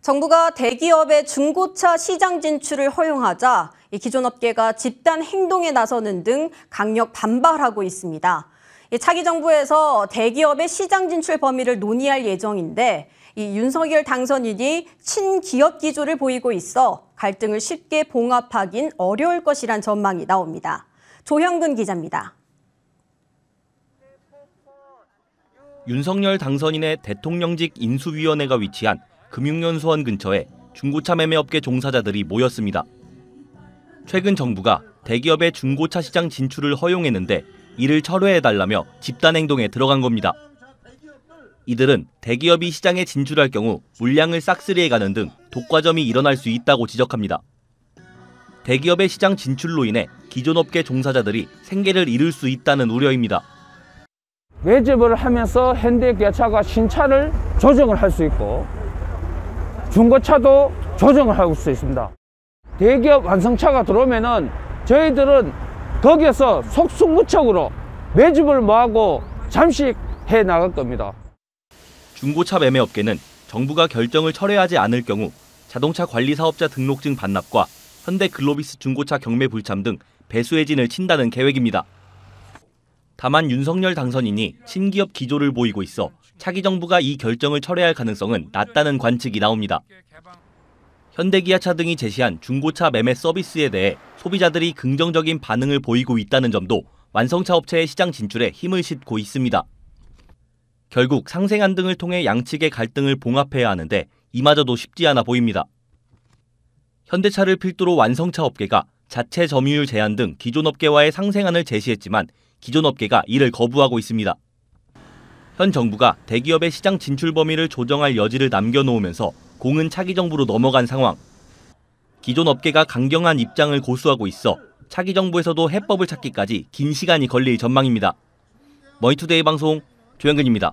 정부가 대기업의 중고차 시장 진출을 허용하자 기존 업계가 집단 행동에 나서는 등 강력 반발하고 있습니다. 차기 정부에서 대기업의 시장 진출 범위를 논의할 예정인데 이 윤석열 당선인이 친기업 기조를 보이고 있어 갈등을 쉽게 봉합하긴 어려울 것이란 전망이 나옵니다. 조형근 기자입니다. 윤석열 당선인의 대통령직 인수위원회가 위치한 금융연수원 근처에 중고차 매매업계 종사자들이 모였습니다. 최근 정부가 대기업의 중고차 시장 진출을 허용했는데 이를 철회해달라며 집단행동에 들어간 겁니다. 이들은 대기업이 시장에 진출할 경우 물량을 싹쓸이해 가는 등 독과점이 일어날 수 있다고 지적합니다. 대기업의 시장 진출로 인해 기존 업계 종사자들이 생계를 잃을 수 있다는 우려입니다. 외집을 하면서 현대기아차가 신차를 조정을 할 수 있고 중고차도 조정을 할 수 있습니다 대기업 완성차가 들어오면은 저희들은 거기에서 속수무책으로 매집을 뭐하고 잠식해 나갈 겁니다. 중고차 매매업계는 정부가 결정을 철회하지 않을 경우 자동차 관리 사업자 등록증 반납과 현대 글로비스 중고차 경매 불참 등 배수의 진을 친다는 계획입니다. 다만 윤석열 당선인이 신기업 기조를 보이고 있어 차기 정부가 이 결정을 철회할 가능성은 낮다는 관측이 나옵니다. 현대기아차 등이 제시한 중고차 매매 서비스에 대해 소비자들이 긍정적인 반응을 보이고 있다는 점도 완성차 업체의 시장 진출에 힘을 싣고 있습니다. 결국 상생안 등을 통해 양측의 갈등을 봉합해야 하는데 이마저도 쉽지 않아 보입니다. 현대차를 필두로 완성차 업계가 자체 점유율 제한 등 기존 업계와의 상생안을 제시했지만 기존 업계가 이를 거부하고 있습니다. 현 정부가 대기업의 시장 진출 범위를 조정할 여지를 남겨놓으면서 공은 차기 정부로 넘어간 상황. 기존 업계가 강경한 입장을 고수하고 있어 차기 정부에서도 해법을 찾기까지 긴 시간이 걸릴 전망입니다. 머니투데이 방송 조영근입니다.